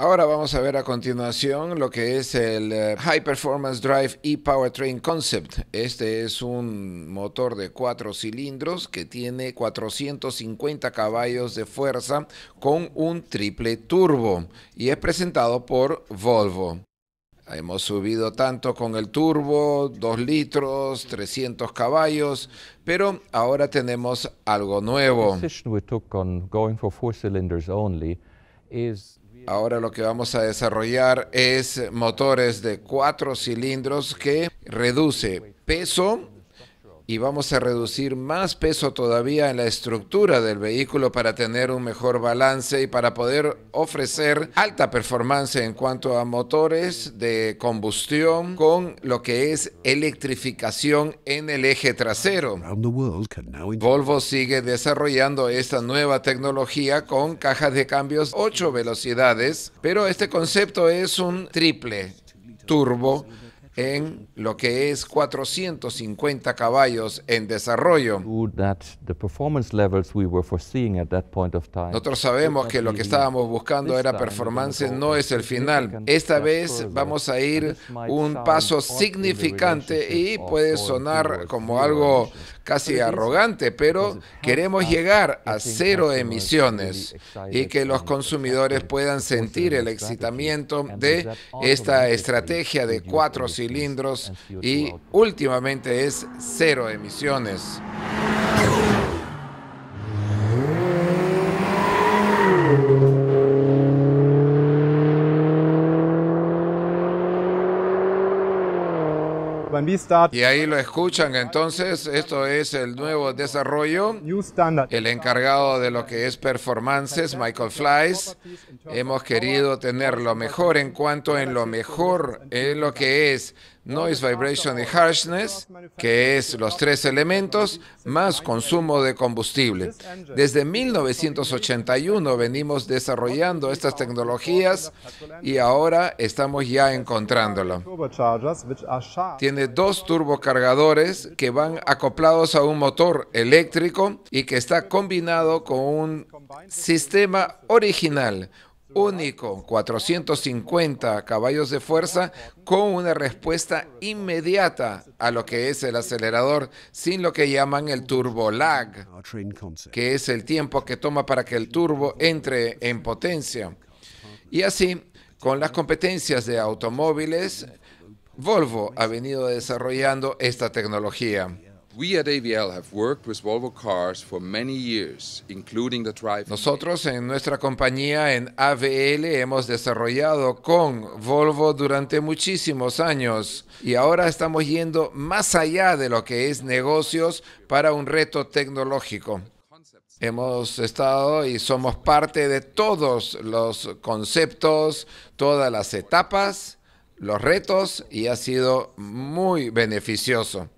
Ahora vamos a ver a continuación lo que es el eh, High Performance Drive e-Powertrain Concept. Este es un motor de cuatro cilindros que tiene 450 caballos de fuerza con un triple turbo y es presentado por Volvo. Hemos subido tanto con el turbo, dos litros, 300 caballos, pero ahora tenemos algo nuevo. Ahora lo que vamos a desarrollar es motores de cuatro cilindros que reduce peso y vamos a reducir más peso todavía en la estructura del vehículo para tener un mejor balance y para poder ofrecer alta performance en cuanto a motores de combustión con lo que es electrificación en el eje trasero. Volvo sigue desarrollando esta nueva tecnología con cajas de cambios 8 velocidades, pero este concepto es un triple turbo en lo que es 450 caballos en desarrollo. Nosotros sabemos que lo que estábamos buscando era performance, no es el final. Esta vez vamos a ir un paso significante y puede sonar como algo casi arrogante, pero ah, queremos ah, llegar a cero ah, emisiones y que los consumidores puedan sentir el excitamiento de esta estrategia de cuatro cilindros y últimamente es cero emisiones. Y ahí lo escuchan, entonces esto es el nuevo desarrollo. El encargado de lo que es performances, Michael Flies. Hemos querido tener lo mejor en cuanto en lo mejor, en lo que es noise, vibration y harshness, que es los tres elementos, más consumo de combustible. Desde 1981 venimos desarrollando estas tecnologías y ahora estamos ya encontrándolo. Tiene dos turbocargadores que van acoplados a un motor eléctrico y que está combinado con un sistema original, único, 450 caballos de fuerza con una respuesta inmediata a lo que es el acelerador sin lo que llaman el turbo lag, que es el tiempo que toma para que el turbo entre en potencia. Y así, con las competencias de automóviles, Volvo ha venido desarrollando esta tecnología. Nosotros en nuestra compañía en AVL hemos desarrollado con Volvo durante muchísimos años y ahora estamos yendo más allá de lo que es negocios para un reto tecnológico. Hemos estado y somos parte de todos los conceptos, todas las etapas los retos y ha sido muy beneficioso.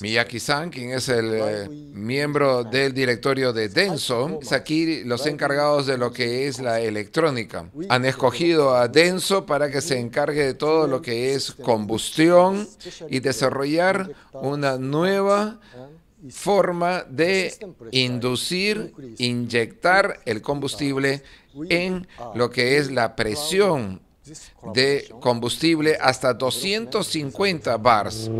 Miyaki-san, quien es el eh, miembro del directorio de Denso, es aquí los encargados de lo que es la electrónica. Han escogido a Denso para que se encargue de todo lo que es combustión y desarrollar una nueva forma de inducir, inyectar el combustible en lo que es la presión de combustible hasta 250 bars.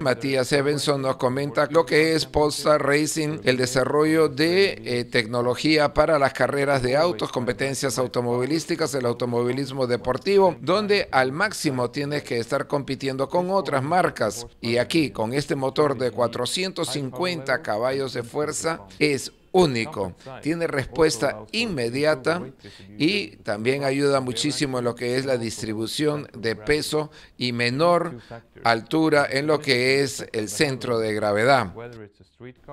Matías Evanson nos comenta lo que es Polestar Racing, el desarrollo de eh, tecnología para las carreras de autos, competencias automovilísticas, el automovilismo deportivo, donde al máximo tienes que estar compitiendo con otras marcas. Y aquí, con este motor de 450 caballos de fuerza, es único, tiene respuesta inmediata y también ayuda muchísimo en lo que es la distribución de peso y menor altura en lo que es el centro de gravedad.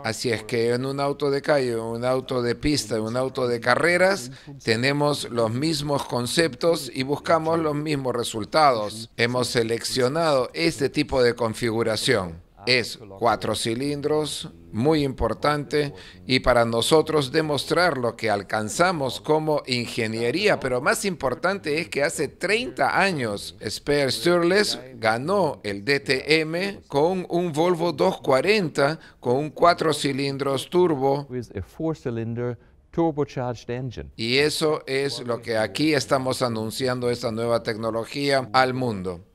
Así es que en un auto de calle, en un auto de pista, en un auto de carreras, tenemos los mismos conceptos y buscamos los mismos resultados. Hemos seleccionado este tipo de configuración es cuatro cilindros, muy importante, y para nosotros demostrar lo que alcanzamos como ingeniería, pero más importante es que hace 30 años Speer Sturles ganó el DTM con un Volvo 240 con un cuatro cilindros turbo. Y eso es lo que aquí estamos anunciando, esta nueva tecnología al mundo.